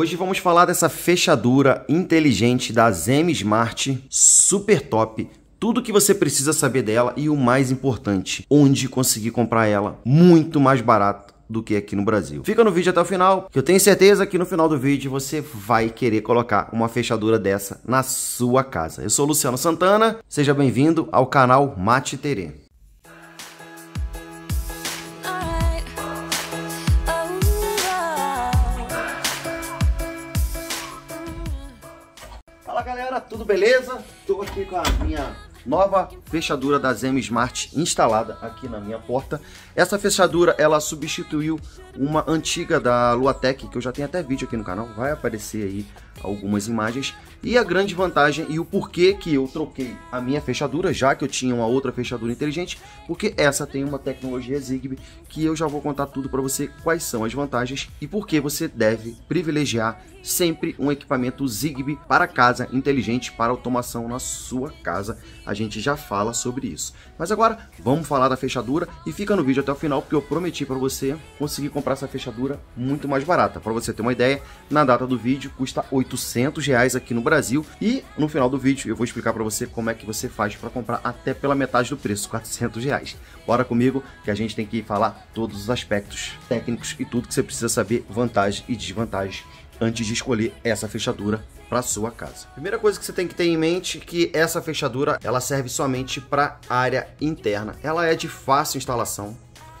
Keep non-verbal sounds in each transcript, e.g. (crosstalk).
Hoje vamos falar dessa fechadura inteligente da Zem Smart, super top, tudo que você precisa saber dela e o mais importante, onde conseguir comprar ela muito mais barato do que aqui no Brasil. Fica no vídeo até o final, que eu tenho certeza que no final do vídeo você vai querer colocar uma fechadura dessa na sua casa. Eu sou Luciano Santana, seja bem-vindo ao canal Mate Terê. tudo beleza? Estou aqui com a minha nova fechadura da Zem Smart instalada aqui na minha porta. Essa fechadura, ela substituiu uma antiga da Luatec, que eu já tenho até vídeo aqui no canal, vai aparecer aí algumas imagens. E a grande vantagem e o porquê que eu troquei a minha fechadura, já que eu tinha uma outra fechadura inteligente, porque essa tem uma tecnologia Zigbee que eu já vou contar tudo para você quais são as vantagens e por que você deve privilegiar sempre um equipamento Zigbee para casa inteligente para automação na sua casa. A gente já fala sobre isso. Mas agora vamos falar da fechadura e fica no vídeo até o final porque eu prometi para você conseguir comprar essa fechadura muito mais barata. Para você ter uma ideia, na data do vídeo custa 8 800 reais aqui no Brasil. E no final do vídeo eu vou explicar para você como é que você faz para comprar até pela metade do preço, 400 reais. Bora comigo que a gente tem que falar todos os aspectos técnicos e tudo que você precisa saber, vantagens e desvantagens antes de escolher essa fechadura para sua casa. Primeira coisa que você tem que ter em mente é que essa fechadura ela serve somente para área interna. Ela é de fácil instalação,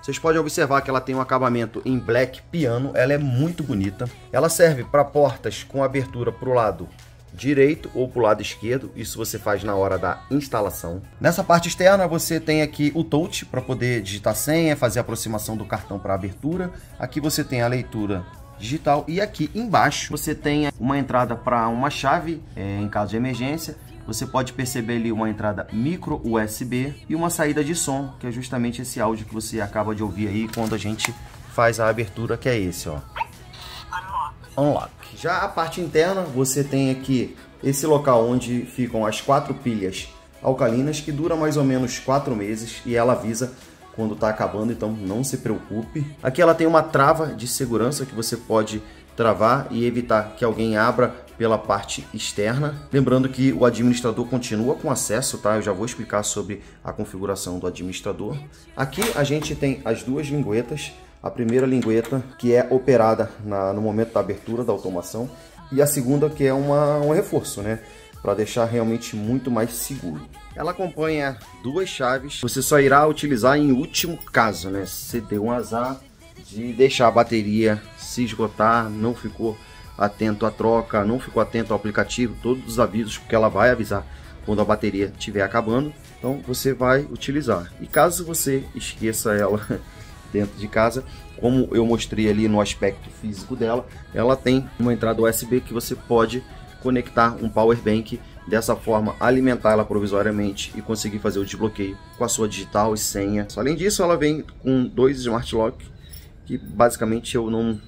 vocês podem observar que ela tem um acabamento em black piano, ela é muito bonita. Ela serve para portas com abertura para o lado direito ou para o lado esquerdo, isso você faz na hora da instalação. Nessa parte externa você tem aqui o touch para poder digitar senha, fazer a aproximação do cartão para abertura. Aqui você tem a leitura digital e aqui embaixo você tem uma entrada para uma chave é, em caso de emergência você pode perceber ali uma entrada micro USB e uma saída de som, que é justamente esse áudio que você acaba de ouvir aí quando a gente faz a abertura, que é esse, ó. Unlock. Já a parte interna, você tem aqui esse local onde ficam as quatro pilhas alcalinas, que dura mais ou menos quatro meses e ela avisa quando está acabando, então não se preocupe. Aqui ela tem uma trava de segurança que você pode travar e evitar que alguém abra pela parte externa. Lembrando que o administrador continua com acesso, tá? Eu já vou explicar sobre a configuração do administrador. Aqui a gente tem as duas linguetas. A primeira lingueta que é operada na, no momento da abertura da automação e a segunda que é uma, um reforço, né? para deixar realmente muito mais seguro. Ela acompanha duas chaves, você só irá utilizar em último caso, né? Se deu um azar de deixar a bateria se esgotar, não ficou atento à troca, não ficou atento ao aplicativo, todos os avisos, porque ela vai avisar quando a bateria estiver acabando. Então você vai utilizar. E caso você esqueça ela (laughs) dentro de casa, como eu mostrei ali no aspecto físico dela, ela tem uma entrada USB que você pode conectar um power bank, dessa forma alimentar ela provisoriamente e conseguir fazer o desbloqueio com a sua digital e senha. Além disso, ela vem com dois smart lock que basicamente eu não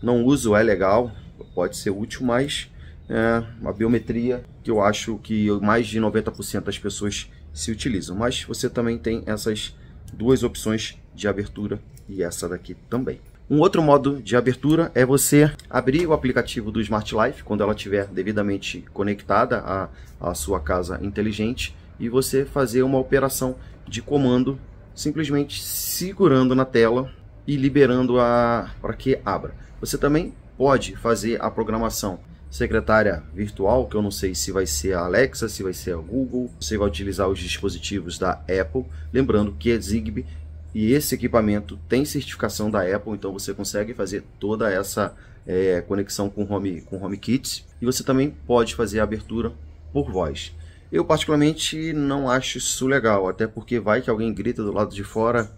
não uso, é legal, pode ser útil, mas é uma biometria que eu acho que mais de 90% das pessoas se utilizam. Mas você também tem essas duas opções de abertura e essa daqui também. Um outro modo de abertura é você abrir o aplicativo do Smart Life quando ela estiver devidamente conectada à, à sua casa inteligente e você fazer uma operação de comando simplesmente segurando na tela e liberando a para que abra. Você também pode fazer a programação. Secretária virtual, que eu não sei se vai ser a Alexa, se vai ser a Google, você vai utilizar os dispositivos da Apple. Lembrando que é Zigbee e esse equipamento tem certificação da Apple, então você consegue fazer toda essa é, conexão com Home com HomeKit e você também pode fazer a abertura por voz. Eu particularmente não acho isso legal, até porque vai que alguém grita do lado de fora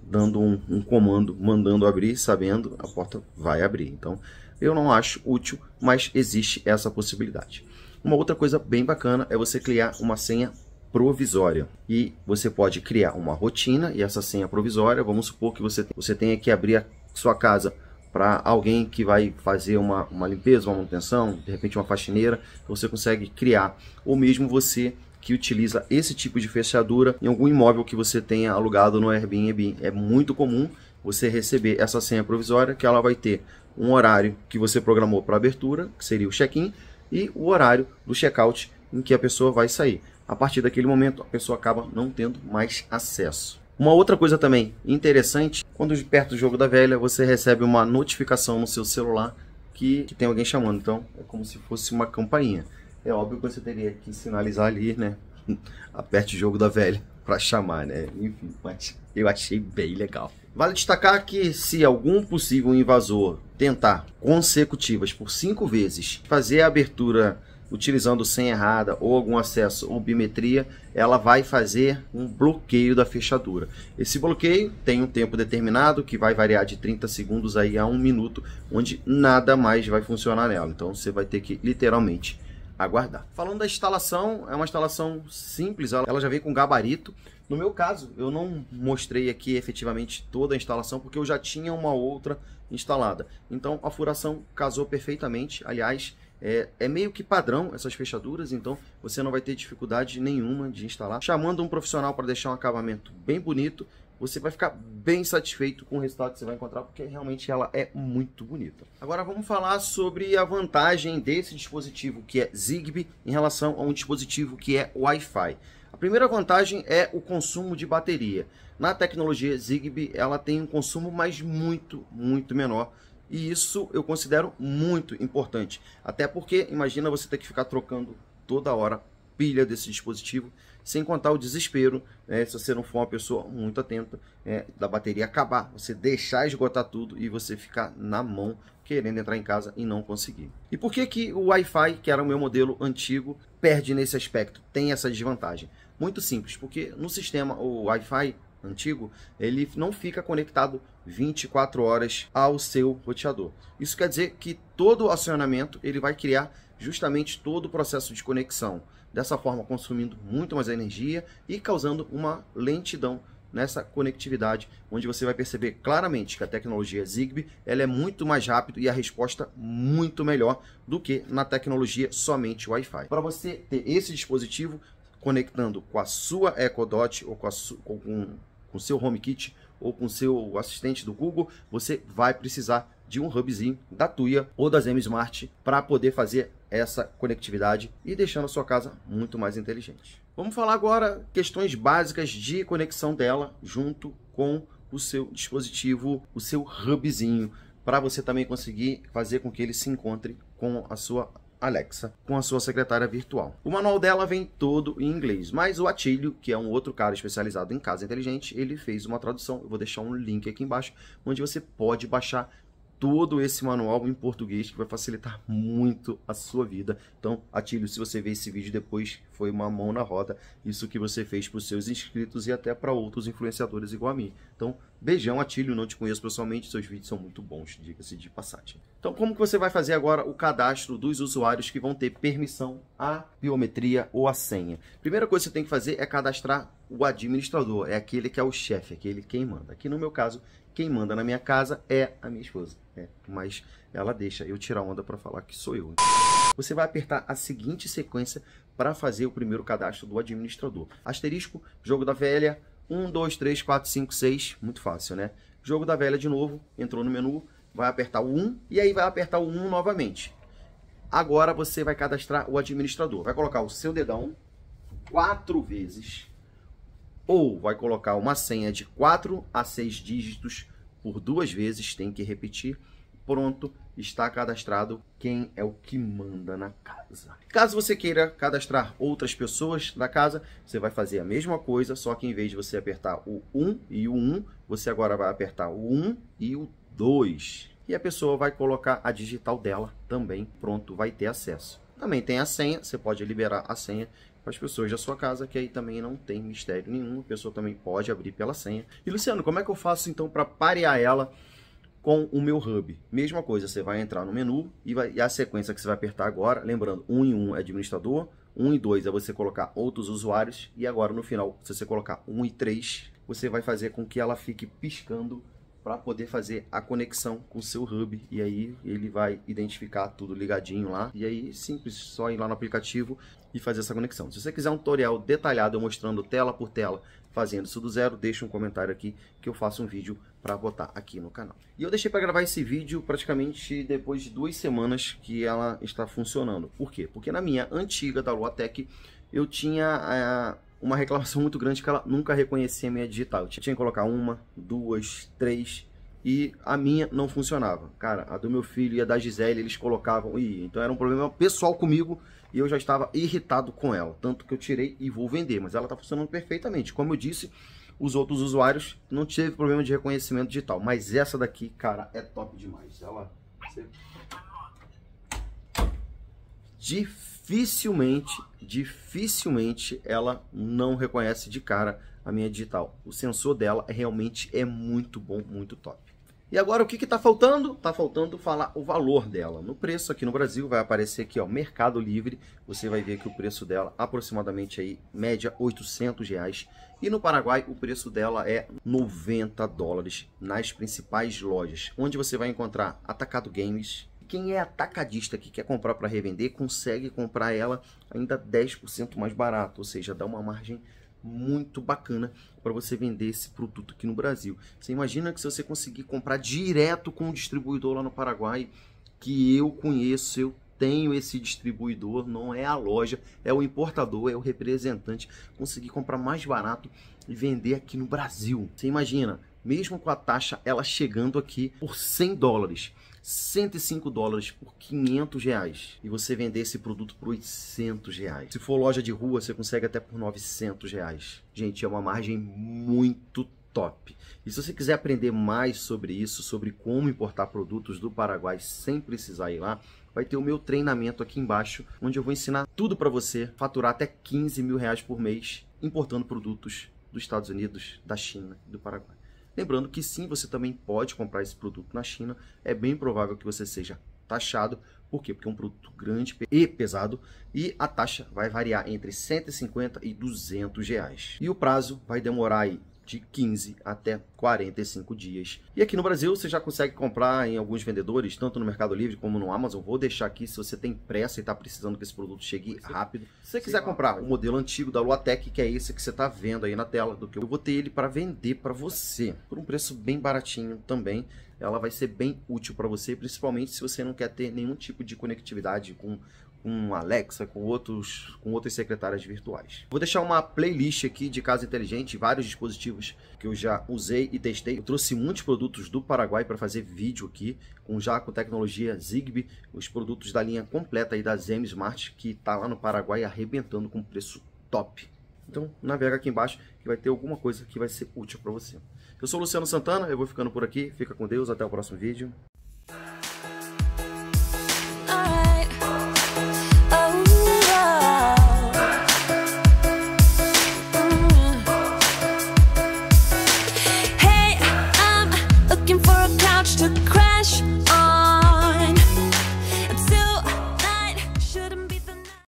dando um, um comando, mandando abrir, sabendo a porta vai abrir. Então eu não acho útil, mas existe essa possibilidade. Uma outra coisa bem bacana é você criar uma senha provisória. E você pode criar uma rotina e essa senha provisória, vamos supor que você, você tenha que abrir a sua casa para alguém que vai fazer uma, uma limpeza, uma manutenção, de repente uma faxineira, você consegue criar. Ou mesmo você que utiliza esse tipo de fechadura em algum imóvel que você tenha alugado no Airbnb. É muito comum você receber essa senha provisória que ela vai ter um horário que você programou para abertura, que seria o check-in, e o horário do check-out em que a pessoa vai sair. A partir daquele momento, a pessoa acaba não tendo mais acesso. Uma outra coisa também interessante, quando perto do jogo da velha, você recebe uma notificação no seu celular que, que tem alguém chamando. Então, é como se fosse uma campainha. É óbvio que você teria que sinalizar ali, né? (laughs) Aperte o jogo da velha para chamar, né? Enfim, mas eu achei bem legal. Vale destacar que, se algum possível invasor tentar consecutivas por cinco vezes fazer a abertura utilizando senha errada ou algum acesso ou biometria, ela vai fazer um bloqueio da fechadura. Esse bloqueio tem um tempo determinado que vai variar de 30 segundos aí a um minuto, onde nada mais vai funcionar nela. Então você vai ter que literalmente aguardar. Falando da instalação, é uma instalação simples, ela já vem com gabarito. No meu caso, eu não mostrei aqui efetivamente toda a instalação, porque eu já tinha uma outra instalada. Então a furação casou perfeitamente, aliás, é, é, meio que padrão essas fechaduras, então você não vai ter dificuldade nenhuma de instalar. Chamando um profissional para deixar um acabamento bem bonito você vai ficar bem satisfeito com o resultado que você vai encontrar, porque realmente ela é muito bonita. Agora vamos falar sobre a vantagem desse dispositivo que é Zigbee em relação a um dispositivo que é Wi-Fi. A primeira vantagem é o consumo de bateria. Na tecnologia Zigbee, ela tem um consumo mas muito, muito menor e isso eu considero muito importante. Até porque, imagina você ter que ficar trocando toda hora pilha desse dispositivo sem contar o desespero, né, se você não for uma pessoa muito atenta, é, da bateria acabar, você deixar esgotar tudo e você ficar na mão querendo entrar em casa e não conseguir. E por que, que o Wi-Fi, que era o meu modelo antigo, perde nesse aspecto, tem essa desvantagem? Muito simples, porque no sistema o Wi-Fi antigo, ele não fica conectado 24 horas ao seu roteador. Isso quer dizer que todo o acionamento ele vai criar justamente todo o processo de conexão dessa forma consumindo muito mais energia e causando uma lentidão nessa conectividade, onde você vai perceber claramente que a tecnologia Zigbee ela é muito mais rápida e a resposta muito melhor do que na tecnologia somente Wi-Fi. Para você ter esse dispositivo conectando com a sua Echo Dot ou com, o com, com seu HomeKit ou com seu assistente do Google, você vai precisar de um hubzinho da Tuya ou das M Smart para poder fazer essa conectividade e deixando a sua casa muito mais inteligente. Vamos falar agora questões básicas de conexão dela junto com o seu dispositivo, o seu hubzinho, para você também conseguir fazer com que ele se encontre com a sua Alexa com a sua secretária virtual. O manual dela vem todo em inglês, mas o Atilho, que é um outro cara especializado em casa inteligente, ele fez uma tradução. Eu vou deixar um link aqui embaixo onde você pode baixar todo esse manual em português que vai facilitar muito a sua vida. Então, Atílio, se você vê esse vídeo depois, foi uma mão na roda isso que você fez para os seus inscritos e até para outros influenciadores igual a mim. Então, beijão, Atílio, não te conheço pessoalmente, seus vídeos são muito bons, diga-se de passagem. Então, como que você vai fazer agora o cadastro dos usuários que vão ter permissão à biometria ou à senha? Primeira coisa que você tem que fazer é cadastrar o administrador, é aquele que é o chefe, aquele quem manda. Aqui no meu caso, quem manda na minha casa é a minha esposa, é, mas ela deixa eu tirar onda para falar que sou eu. Você vai apertar a seguinte sequência para fazer o primeiro cadastro do administrador. Asterisco, jogo da velha, 1, 2, 3, 4, 5, 6, muito fácil, né? Jogo da velha de novo, entrou no menu, vai apertar o 1 e aí vai apertar o 1 novamente. Agora você vai cadastrar o administrador. Vai colocar o seu dedão quatro vezes ou vai colocar uma senha de 4 a 6 dígitos por duas vezes, tem que repetir pronto, está cadastrado quem é o que manda na casa. Caso você queira cadastrar outras pessoas da casa, você vai fazer a mesma coisa, só que em vez de você apertar o 1 e o 1, você agora vai apertar o 1 e o 2. E a pessoa vai colocar a digital dela também, pronto, vai ter acesso. Também tem a senha, você pode liberar a senha para as pessoas da sua casa, que aí também não tem mistério nenhum, a pessoa também pode abrir pela senha. E Luciano, como é que eu faço então para parear ela com o meu hub. Mesma coisa, você vai entrar no menu e, vai, e a sequência que você vai apertar agora, lembrando, 1 um em 1 um é administrador, 1 um e 2 é você colocar outros usuários e agora no final, se você colocar 1 um e 3, você vai fazer com que ela fique piscando para poder fazer a conexão com o seu hub e aí ele vai identificar tudo ligadinho lá e aí simples só ir lá no aplicativo e fazer essa conexão. Se você quiser um tutorial detalhado mostrando tela por tela fazendo isso do zero, deixa um comentário aqui que eu faço um vídeo para botar aqui no canal. E eu deixei para gravar esse vídeo praticamente depois de duas semanas que ela está funcionando. Por quê? Porque na minha antiga da Luatec eu tinha é, uma reclamação muito grande que ela nunca reconhecia a minha digital. Eu tinha que colocar uma, duas, três e a minha não funcionava. Cara, a do meu filho e a da Gisele eles colocavam. e então era um problema pessoal comigo e eu já estava irritado com ela. Tanto que eu tirei e vou vender, mas ela está funcionando perfeitamente. Como eu disse, os outros usuários não tiveram problema de reconhecimento digital. Mas essa daqui, cara, é top demais. Ela... Dificilmente, dificilmente ela não reconhece de cara a minha digital. O sensor dela é realmente é muito bom, muito top. E agora o que está faltando? Está faltando falar o valor dela. No preço aqui no Brasil vai aparecer aqui, ó, Mercado Livre. Você vai ver que o preço dela aproximadamente aí média 800 reais. E no Paraguai o preço dela é 90 dólares nas principais lojas, onde você vai encontrar Atacado Games. Quem é atacadista que quer comprar para revender consegue comprar ela ainda 10% mais barato, ou seja, dá uma margem muito bacana para você vender esse produto aqui no Brasil. Você imagina que se você conseguir comprar direto com o distribuidor lá no Paraguai, que eu conheço, eu tenho esse distribuidor, não é a loja, é o importador, é o representante, conseguir comprar mais barato e vender aqui no Brasil. Você imagina, mesmo com a taxa ela chegando aqui por 100 dólares, 105 dólares por 500 reais e você vender esse produto por 800 reais. Se for loja de rua, você consegue até por 900 reais. Gente, é uma margem muito top. E se você quiser aprender mais sobre isso, sobre como importar produtos do Paraguai sem precisar ir lá, vai ter o meu treinamento aqui embaixo, onde eu vou ensinar tudo para você faturar até 15 mil reais por mês importando produtos dos Estados Unidos, da China e do Paraguai. Lembrando que sim, você também pode comprar esse produto na China, é bem provável que você seja taxado, por quê? Porque é um produto grande e pesado e a taxa vai variar entre 150 e 200 reais. E o prazo vai demorar aí de 15 até 45 dias. E aqui no Brasil você já consegue comprar em alguns vendedores, tanto no Mercado Livre como no Amazon. Vou deixar aqui se você tem pressa e está precisando que esse produto chegue é. rápido. Se você quiser comprar o modelo antigo da Luatec, que é esse que você está vendo aí na tela, do que eu botei ele para vender para você por um preço bem baratinho também. Ela vai ser bem útil para você, principalmente se você não quer ter nenhum tipo de conectividade com com Alexa, com outros, com outras secretárias virtuais. Vou deixar uma playlist aqui de casa inteligente, vários dispositivos que eu já usei e testei. Eu trouxe muitos produtos do Paraguai para fazer vídeo aqui, com já com tecnologia Zigbee, os produtos da linha completa aí da Zem Smart, que está lá no Paraguai arrebentando com preço top. Então navega aqui embaixo que vai ter alguma coisa que vai ser útil para você. Eu sou o Luciano Santana, eu vou ficando por aqui. Fica com Deus, até o próximo vídeo.